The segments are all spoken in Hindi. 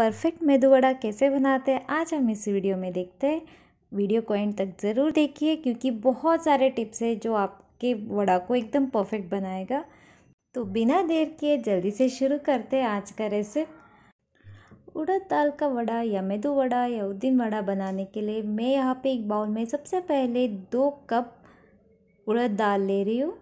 परफेक्ट मेदू वड़ा कैसे बनाते हैं आज हम इस वीडियो में देखते हैं वीडियो को एंड तक ज़रूर देखिए क्योंकि बहुत सारे टिप्स है जो आपके वड़ा को एकदम परफेक्ट बनाएगा तो बिना देर किए जल्दी से शुरू करते हैं आज का रेसिप उड़द दाल का वड़ा या मेदू वड़ा या उद्दीन वड़ा बनाने के लिए मैं यहाँ पे एक बाउल में सबसे पहले दो कप उड़द दाल ले रही हूँ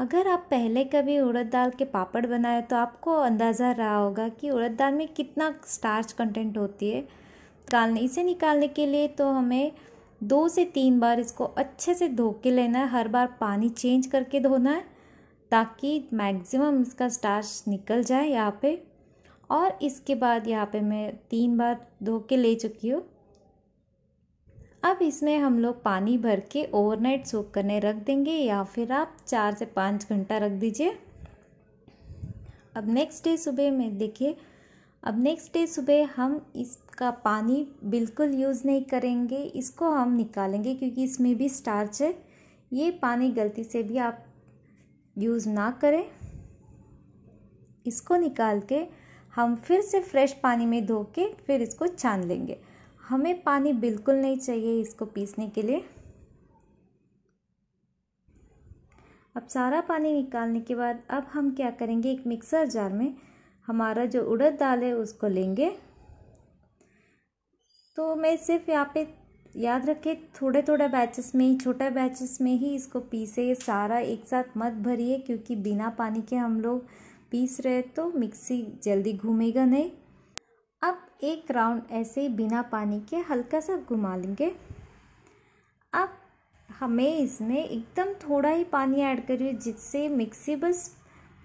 अगर आप पहले कभी उड़द दाल के पापड़ बनाए तो आपको अंदाज़ा रहा होगा कि उड़द दाल में कितना स्टार्च कंटेंट होती है निकालने इसे निकालने के लिए तो हमें दो से तीन बार इसको अच्छे से धो के लेना है हर बार पानी चेंज करके धोना है ताकि मैक्सिमम इसका स्टार्च निकल जाए यहाँ पे और इसके बाद यहाँ पे मैं तीन बार धो के ले चुकी हूँ अब इसमें हम लोग पानी भर के ओवरनाइट सोक करने रख देंगे या फिर आप चार से पाँच घंटा रख दीजिए अब नेक्स्ट डे सुबह में देखिए अब नेक्स्ट डे सुबह हम इसका पानी बिल्कुल यूज़ नहीं करेंगे इसको हम निकालेंगे क्योंकि इसमें भी स्टार्च है ये पानी गलती से भी आप यूज़ ना करें इसको निकाल के हम फिर से फ्रेश पानी में धो के फिर इसको छान लेंगे हमें पानी बिल्कुल नहीं चाहिए इसको पीसने के लिए अब सारा पानी निकालने के बाद अब हम क्या करेंगे एक मिक्सर जार में हमारा जो उड़द दाल है उसको लेंगे तो मैं सिर्फ यहाँ पे याद रखें थोड़े थोड़े बैचेस में ही छोटे बैचेस में ही इसको पीसे सारा एक साथ मत भरिए क्योंकि बिना पानी के हम लोग पीस रहे तो मिक्सी जल्दी घूमेगा नहीं एक राउंड ऐसे बिना पानी के हल्का सा घुमा लेंगे अब हमें इसमें एकदम थोड़ा ही पानी ऐड करिए जिससे मिक्सी बस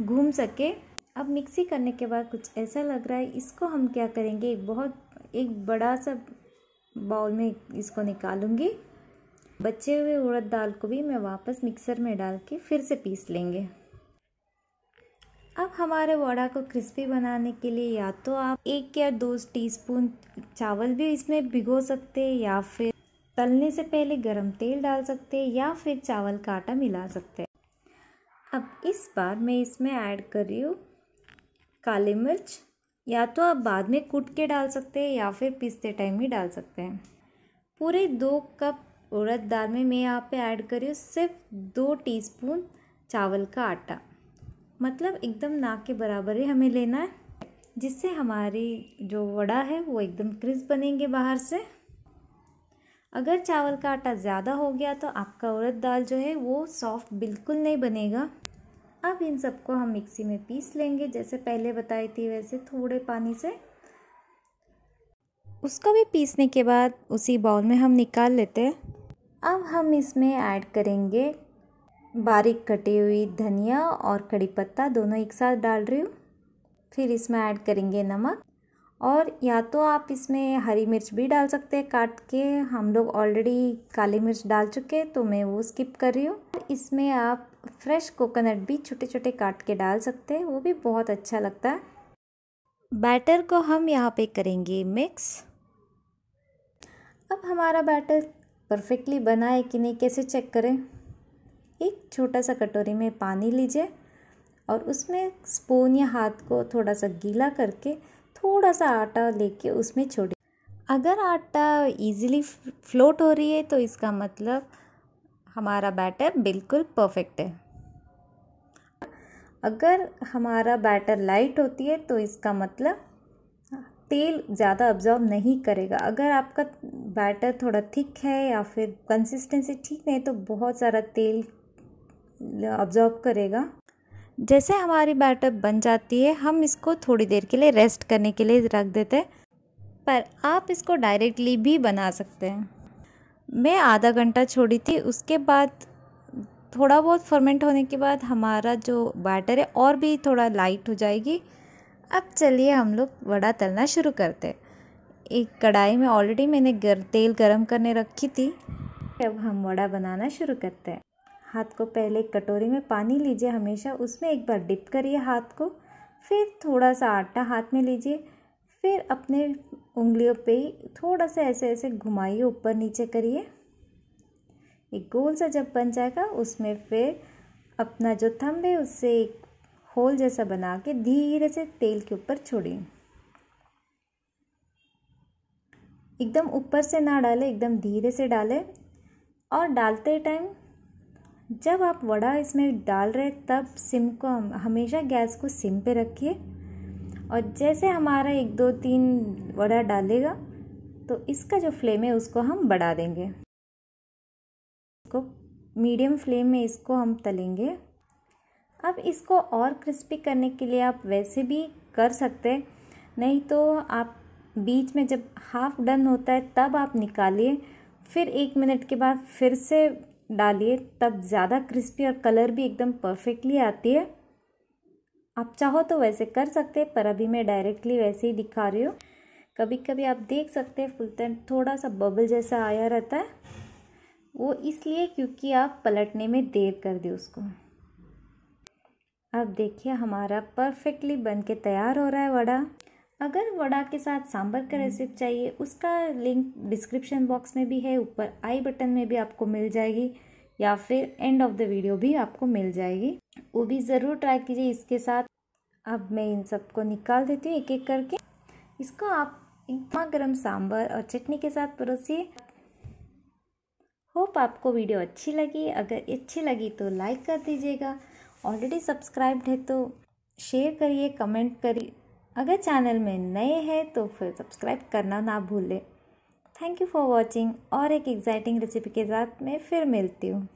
घूम सके अब मिक्सी करने के बाद कुछ ऐसा लग रहा है इसको हम क्या करेंगे एक बहुत एक बड़ा सा बाउल में इसको निकालूंगी बचे हुए उड़द दाल को भी मैं वापस मिक्सर में डाल के फिर से पीस लेंगे अब हमारे वड़ा को क्रिस्पी बनाने के लिए या तो आप एक या दो टीस्पून चावल भी इसमें भिगो सकते हैं या फिर तलने से पहले गरम तेल डाल सकते हैं या फिर चावल का आटा मिला सकते हैं अब इस बार मैं इसमें ऐड कर रही हूँ काली मिर्च या तो आप बाद में कूट के डाल सकते हैं या फिर पीसते टाइम ही डाल सकते हैं पूरे दो कप उड़द दाल में मैं यहाँ पे ऐड कर रही हूँ सिर्फ दो टीस्पून चावल का आटा मतलब एकदम नाक के बराबर ही हमें लेना है जिससे हमारी जो वड़ा है वो एकदम क्रिस्प बनेंगे बाहर से अगर चावल का आटा ज़्यादा हो गया तो आपका उड़द दाल जो है वो सॉफ्ट बिल्कुल नहीं बनेगा अब इन सबको हम मिक्सी में पीस लेंगे जैसे पहले बताई थी वैसे थोड़े पानी से उसको भी पीसने के बाद उसी बाउल में हम निकाल लेते हैं अब हम इसमें ऐड करेंगे बारीक कटी हुई धनिया और कड़ी पत्ता दोनों एक साथ डाल रही हूँ फिर इसमें ऐड करेंगे नमक और या तो आप इसमें हरी मिर्च भी डाल सकते हैं काट के हम लोग ऑलरेडी काली मिर्च डाल चुके हैं तो मैं वो स्किप कर रही हूँ इसमें आप फ्रेश कोकोनट भी छोटे छोटे काट के डाल सकते हैं वो भी बहुत अच्छा लगता है बैटर को हम यहाँ पे करेंगे मिक्स अब हमारा बैटर परफेक्टली बना है कि नहीं कैसे चेक करें एक छोटा सा कटोरी में पानी लीजिए और उसमें स्पून या हाथ को थोड़ा सा गीला करके थोड़ा सा आटा लेके उसमें छोड़िए अगर आटा इजीली फ्लोट हो रही है तो इसका मतलब हमारा बैटर बिल्कुल परफेक्ट है अगर हमारा बैटर लाइट होती है तो इसका मतलब तेल ज़्यादा अब्जॉर्ब नहीं करेगा अगर आपका बैटर थोड़ा थिक है या फिर कंसिस्टेंसी ठीक नहीं तो बहुत सारा तेल ऑब्ज़र्व करेगा जैसे हमारी बैटर बन जाती है हम इसको थोड़ी देर के लिए रेस्ट करने के लिए रख देते हैं पर आप इसको डायरेक्टली भी बना सकते हैं मैं आधा घंटा छोड़ी थी उसके बाद थोड़ा बहुत फर्मेंट होने के बाद हमारा जो बैटर है और भी थोड़ा लाइट हो जाएगी अब चलिए हम लोग वड़ा तलना शुरू करते हैं एक कढ़ाई में ऑलरेडी मैंने गर तेल गरम करने रखी थी अब हम वड़ा बनाना शुरू करते हैं हाथ को पहले एक कटोरी में पानी लीजिए हमेशा उसमें एक बार डिप करिए हाथ को फिर थोड़ा सा आटा हाथ में लीजिए फिर अपने उंगलियों पे ही थोड़ा सा ऐसे ऐसे घुमाइए ऊपर नीचे करिए एक गोल सा जब बन जाएगा उसमें फिर अपना जो थम्ब है उससे एक होल जैसा बना के धीरे से तेल के ऊपर छोड़िए एकदम ऊपर से ना डालें एकदम धीरे से डालें और डालते टाइम जब आप वड़ा इसमें डाल रहे तब सिम को हमेशा गैस को सिम पे रखिए और जैसे हमारा एक दो तीन वड़ा डालेगा तो इसका जो फ्लेम है उसको हम बढ़ा देंगे इसको मीडियम फ्लेम में इसको हम तलेंगे अब इसको और क्रिस्पी करने के लिए आप वैसे भी कर सकते नहीं तो आप बीच में जब हाफ़ डन होता है तब आप निकालिए फिर एक मिनट के बाद फिर से डालिए तब ज़्यादा क्रिस्पी और कलर भी एकदम परफेक्टली आती है आप चाहो तो वैसे कर सकते हैं पर अभी मैं डायरेक्टली वैसे ही दिखा रही हूँ कभी कभी आप देख सकते हैं फुल टाइम थोड़ा सा बबल जैसा आया रहता है वो इसलिए क्योंकि आप पलटने में देर कर दी उसको अब देखिए हमारा परफेक्टली बन के तैयार हो रहा है वड़ा अगर वड़ा के साथ सांभर का रेसिपी हम्म। चाहिए उसका लिंक डिस्क्रिप्शन बॉक्स में भी है ऊपर आई बटन में भी आपको मिल जाएगी या फिर एंड ऑफ द वीडियो भी आपको मिल जाएगी वो भी ज़रूर ट्राई कीजिए इसके साथ अब मैं इन सबको निकाल देती हूँ एक एक करके इसको आप इतना गर्म सांभर और चटनी के साथ परोसिए होप आपको वीडियो अच्छी लगी अगर अच्छी लगी तो लाइक कर दीजिएगा ऑलरेडी सब्सक्राइब्ड है तो शेयर करिए कमेंट करिए अगर चैनल में नए हैं तो फिर सब्सक्राइब करना ना भूलें थैंक यू फॉर वॉचिंग और एक एक्साइटिंग रेसिपी के साथ मैं फिर मिलती हूँ